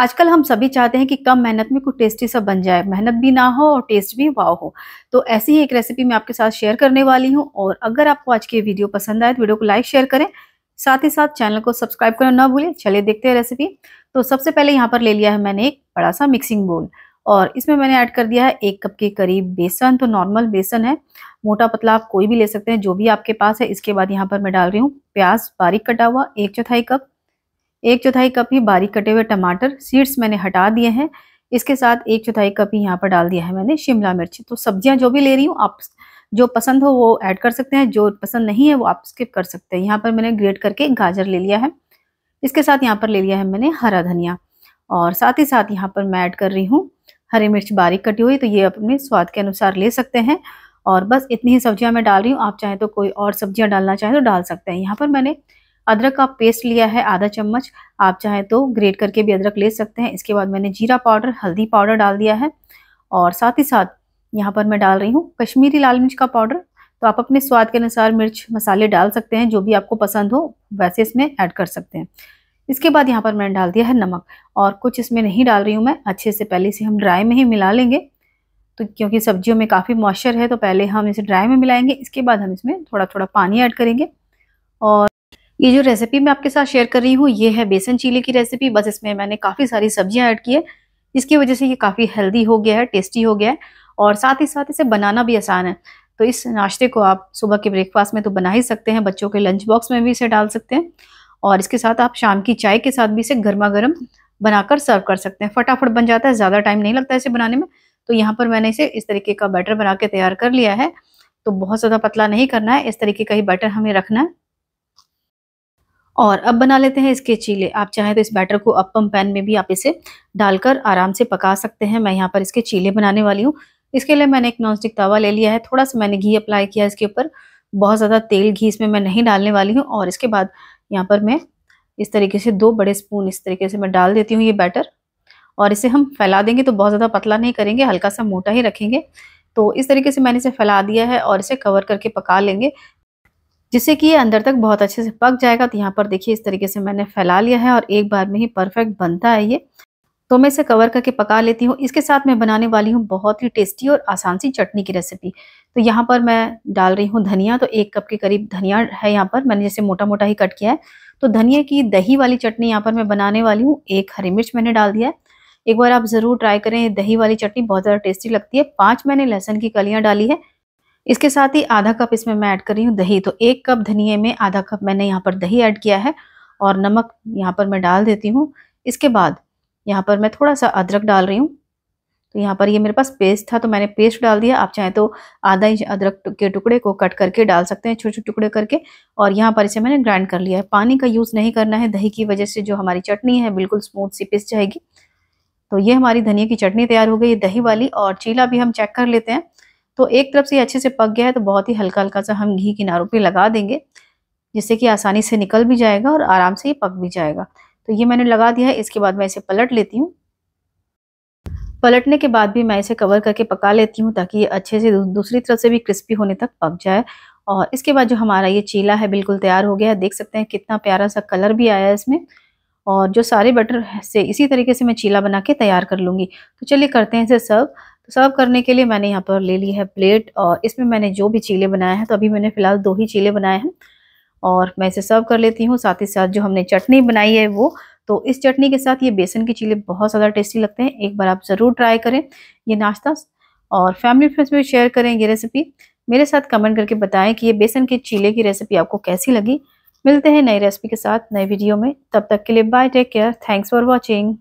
आजकल हम सभी चाहते हैं कि कम मेहनत में कुछ टेस्टी सा बन जाए मेहनत भी ना हो और टेस्ट भी वाव हो तो ऐसी ही एक रेसिपी मैं आपके साथ शेयर करने वाली हूँ और अगर आपको आज की वीडियो पसंद आए तो वीडियो को लाइक शेयर करें साथ ही साथ चैनल को सब्सक्राइब करना ना भूलें चलिए देखते हैं रेसिपी तो सबसे पहले यहाँ पर ले लिया है मैंने एक बड़ा सा मिक्सिंग बोल और इसमें मैंने ऐड कर दिया है एक कप के करीब बेसन तो नॉर्मल बेसन है मोटा पतला आप कोई भी ले सकते हैं जो भी आपके पास है इसके बाद यहाँ पर मैं डाल रही हूँ प्याज बारीक कटा हुआ एक चौथाई कप एक चौथाई कप ही बारीक कटे हुए टमाटर सीड्स मैंने हटा दिए हैं इसके साथ एक चौथाई कप ही यहाँ पर डाल दिया है मैंने शिमला मिर्च तो सब्जियाँ जो भी ले रही हूँ आप जो पसंद हो वो ऐड कर सकते हैं जो पसंद नहीं है वो आप स्किप कर सकते हैं यहाँ पर मैंने ग्रेट करके गाजर ले लिया है इसके साथ यहाँ पर ले लिया है मैंने हरा धनिया और साथ ही साथ यहाँ पर मैं ऐड कर रही हूँ हरी मिर्च बारीक कटी हुई तो ये अपने स्वाद के अनुसार ले सकते हैं और बस इतनी ही सब्जियां मैं डाल रही हूँ आप चाहें तो कोई और सब्जियां डालना चाहें तो डाल सकते हैं यहाँ पर मैंने अदरक का पेस्ट लिया है आधा चम्मच आप चाहें तो ग्रेट करके भी अदरक ले सकते हैं इसके बाद मैंने जीरा पाउडर हल्दी पाउडर डाल दिया है और साथ ही साथ यहाँ पर मैं डाल रही हूँ कश्मीरी लाल मिर्च का पाउडर तो आप अपने स्वाद के अनुसार मिर्च मसाले डाल सकते हैं जो भी आपको पसंद हो वैसे इसमें ऐड कर सकते हैं इसके बाद यहाँ पर मैंने डाल दिया है नमक और कुछ इसमें नहीं डाल रही हूँ मैं अच्छे से पहले इसे हम ड्राई में ही मिला लेंगे तो क्योंकि सब्जियों में काफ़ी मॉइस्चर है तो पहले हम इसे ड्राई में मिलाएंगे इसके बाद हम इसमें थोड़ा थोड़ा पानी ऐड करेंगे और ये जो रेसिपी मैं आपके साथ शेयर कर रही हूँ ये है बेसन चीले की रेसिपी बस इसमें मैंने काफ़ी सारी सब्जियाँ ऐड की है जिसकी वजह से ये काफ़ी हेल्दी हो गया है टेस्टी हो गया है और साथ ही साथ इसे बनाना भी आसान है तो इस नाश्ते को आप सुबह के ब्रेकफास्ट में तो बना ही सकते हैं बच्चों के लंच बॉक्स में भी इसे डाल सकते हैं और इसके साथ आप शाम की चाय के साथ भी इसे गर्मा गर्म बनाकर सर्व कर सकते हैं फटाफट बन जाता है ज़्यादा टाइम नहीं लगता है इसे बनाने में तो यहाँ पर मैंने इसे इस तरीके का बैटर बना के तैयार कर लिया है तो बहुत ज़्यादा पतला नहीं करना है इस तरीके का ही बैटर हमें रखना है और अब बना लेते हैं इसके चीले आप चाहें तो इस बैटर को अपम पैन में भी आप इसे डालकर आराम से पका सकते हैं मैं यहाँ पर इसके चीले बनाने वाली हूँ इसके लिए मैंने एक नॉनस्टिक तवा ले लिया है थोड़ा सा मैंने घी अप्लाई किया इसके ऊपर बहुत ज़्यादा तेल घी इसमें मैं नहीं डालने वाली हूँ और इसके बाद यहाँ पर मैं इस तरीके से दो बड़े स्पून इस तरीके से मैं डाल देती हूँ ये बैटर और इसे हम फैला देंगे तो बहुत ज़्यादा पतला नहीं करेंगे हल्का सा मोटा ही रखेंगे तो इस तरीके से मैंने इसे फैला दिया है और इसे कवर करके पका लेंगे जिससे कि ये अंदर तक बहुत अच्छे से पक जाएगा तो यहाँ पर देखिए इस तरीके से मैंने फैला लिया है और एक बार में ही परफेक्ट बनता है ये तो मैं इसे कवर करके पका लेती हूँ इसके साथ मैं बनाने वाली हूँ बहुत ही टेस्टी और आसान सी चटनी की रेसिपी तो यहाँ पर मैं डाल रही हूँ धनिया तो एक कप के करीब धनिया है यहाँ पर मैंने जैसे मोटा मोटा ही कट किया है तो धनिया की दही वाली चटनी यहाँ पर मैं बनाने वाली हूँ एक हरी मिर्च मैंने डाल दिया है एक बार आप ज़रूर ट्राई करें दही वाली चटनी बहुत ज़्यादा टेस्टी लगती है पाँच मैंने लहसुन की कलियाँ डाली है इसके साथ ही आधा कप इसमें मैं ऐड कर रही हूँ दही तो एक कप धनिए में आधा कप मैंने यहाँ पर दही ऐड किया है और नमक यहाँ पर मैं डाल देती हूँ इसके बाद यहाँ पर मैं थोड़ा सा अदरक डाल रही हूँ तो यहाँ पर ये मेरे पास पेस्ट था तो मैंने पेस्ट डाल दिया आप चाहें तो आधा इंच अदरक के टुकड़े को कट करके डाल सकते हैं छोटे छोटे टुकड़े करके और यहाँ पर इसे मैंने ग्राइंड कर लिया है पानी का यूज़ नहीं करना है दही की वजह से जो हमारी चटनी है बिल्कुल स्मूथ सी पिस जाएगी तो ये हमारी धनिया की चटनी तैयार हो गई दही वाली और चीला भी हम चेक कर लेते हैं तो एक तरफ से ये अच्छे से पक गया है तो बहुत ही हल्का हल्का सा हम घी किनारों पे लगा देंगे जिससे कि आसानी से निकल भी जाएगा और आराम से ये पक भी जाएगा तो ये मैंने लगा दिया है इसके बाद मैं इसे पलट लेती हूँ पलटने के बाद भी मैं इसे कवर करके पका लेती हूँ ताकि ये अच्छे से दूसरी तरफ से भी क्रिस्पी होने तक पक जाए और इसके बाद जो हमारा ये चीला है बिल्कुल तैयार हो गया है देख सकते हैं कितना प्यारा सा कलर भी आया है इसमें और जो सारे बटर से इसी तरीके से मैं चीला बना के तैयार कर लूँगी तो चलिए करते हैं इसे सर्व तो सर्व करने के लिए मैंने यहाँ पर ले ली है प्लेट और इसमें मैंने जो भी चीले बनाए हैं तो अभी मैंने फ़िलहाल दो ही चीले बनाए हैं और मैं इसे सर्व कर लेती हूँ साथ ही साथ जो हमने चटनी बनाई है वो तो इस चटनी के साथ ये बेसन के चीले बहुत ज़्यादा टेस्टी लगते हैं एक बार आप ज़रूर ट्राई करें ये नाश्ता और फैमिली फ्रेंड्स में शेयर करें ये रेसिपी मेरे साथ कमेंट करके बताएं कि ये बेसन के चीले की रेसिपी आपको कैसी लगी मिलते हैं नई रेसिपी के साथ नए वीडियो में तब तक के लिए bye take care thanks for watching